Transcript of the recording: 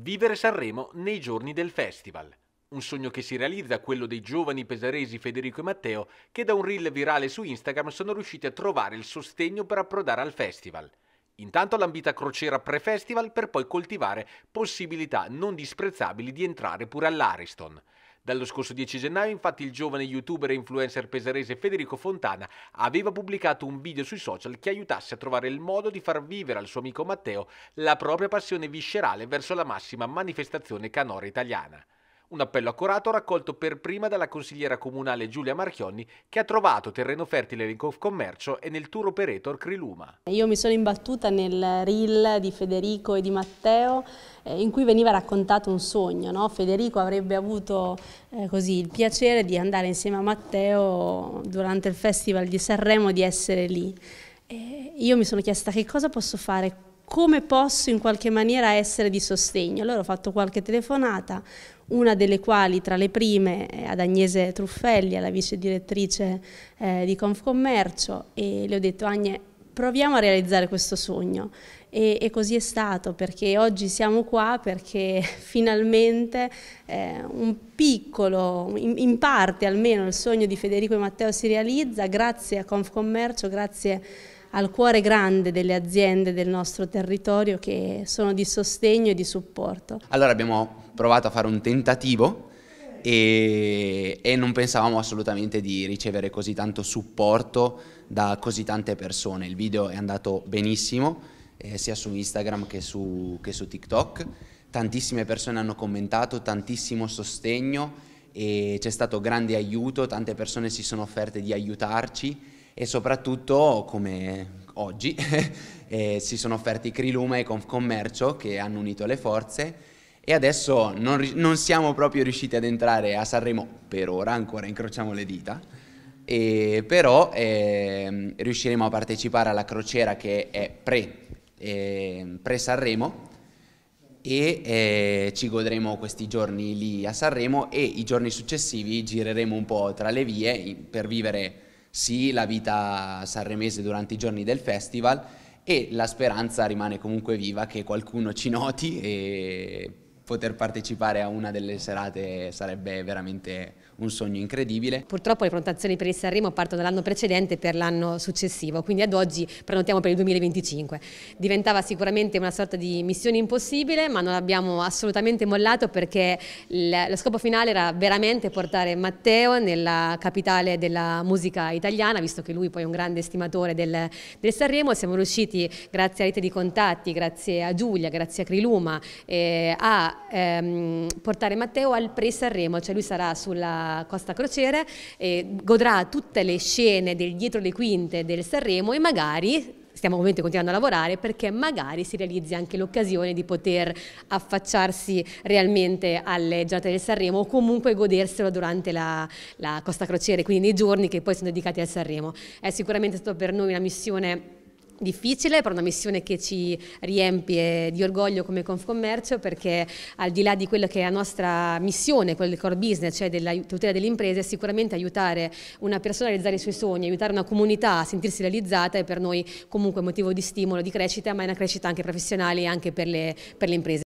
Vivere Sanremo nei giorni del festival. Un sogno che si realizza quello dei giovani pesaresi Federico e Matteo che da un reel virale su Instagram sono riusciti a trovare il sostegno per approdare al festival. Intanto l'ambita crociera pre-festival per poi coltivare possibilità non disprezzabili di entrare pure all'Ariston. Dallo scorso 10 gennaio infatti il giovane youtuber e influencer pesarese Federico Fontana aveva pubblicato un video sui social che aiutasse a trovare il modo di far vivere al suo amico Matteo la propria passione viscerale verso la massima manifestazione canora italiana. Un appello accorato raccolto per prima dalla consigliera comunale Giulia Marchionni che ha trovato terreno fertile in Confcommercio e nel tour operator Criluma. Io mi sono imbattuta nel reel di Federico e di Matteo eh, in cui veniva raccontato un sogno. No? Federico avrebbe avuto eh, così, il piacere di andare insieme a Matteo durante il Festival di Sanremo di essere lì. E io mi sono chiesta che cosa posso fare come posso in qualche maniera essere di sostegno. Allora ho fatto qualche telefonata, una delle quali tra le prime è ad Agnese Truffelli, alla vice direttrice eh, di Confcommercio, e le ho detto Agne proviamo a realizzare questo sogno. E, e, così è stato perché oggi siamo qua perché finalmente eh, un piccolo, in, in, parte almeno il sogno di Federico e Matteo si realizza grazie a Confcommercio, grazie a al cuore grande delle aziende del nostro territorio che sono di sostegno e di supporto. Allora abbiamo provato a fare un tentativo e, e, non pensavamo assolutamente di ricevere così tanto supporto da così tante persone. Il video è andato benissimo, eh, sia su Instagram che su, che su, TikTok. Tantissime persone hanno commentato, tantissimo sostegno e c'è stato grande aiuto, tante persone si sono offerte di aiutarci e soprattutto come oggi eh, si sono offerti Criluma e Confcommercio che hanno unito le forze e adesso non, non, siamo proprio riusciti ad entrare a Sanremo per ora, ancora incrociamo le dita, e però eh, riusciremo a partecipare alla crociera che è pre, eh, pre Sanremo e eh, ci godremo questi giorni lì a Sanremo e i giorni successivi gireremo un po' tra le vie per vivere sì la vita sanremese durante i giorni del festival e la speranza rimane comunque viva che qualcuno ci noti e poter partecipare a una delle serate sarebbe veramente un sogno incredibile. Purtroppo le prenotazioni per il Sanremo partono dall'anno precedente per l'anno successivo, quindi ad oggi prenotiamo per il 2025. Diventava sicuramente una sorta di missione impossibile, ma non abbiamo assolutamente mollato perché lo scopo finale era veramente portare Matteo nella capitale della musica italiana, visto che lui poi è un grande stimatore del, del Sanremo, siamo riusciti grazie a rete di contatti, grazie a Giulia, grazie a Criluma, eh, a ehm, portare Matteo al pre-Sanremo, cioè lui sarà sulla Costa Crociere e godrà tutte le scene del dietro le quinte del Sanremo e magari stiamo ovviamente continuando a lavorare perché magari si realizzi anche l'occasione di poter affacciarsi realmente alle giornate del Sanremo o comunque goderselo durante la, la Costa Crociere, quindi nei giorni che poi sono dedicati al Sanremo. È sicuramente stata per noi una missione difficile, però una missione che ci riempie di orgoglio come Confcommercio perché al di là di quella che è la nostra missione, quella del core business, cioè della tutela delle imprese, sicuramente aiutare una persona a realizzare i suoi sogni, aiutare una comunità a sentirsi realizzata è per noi comunque motivo di stimolo, di crescita, ma è una crescita anche professionale e anche per le, per le imprese.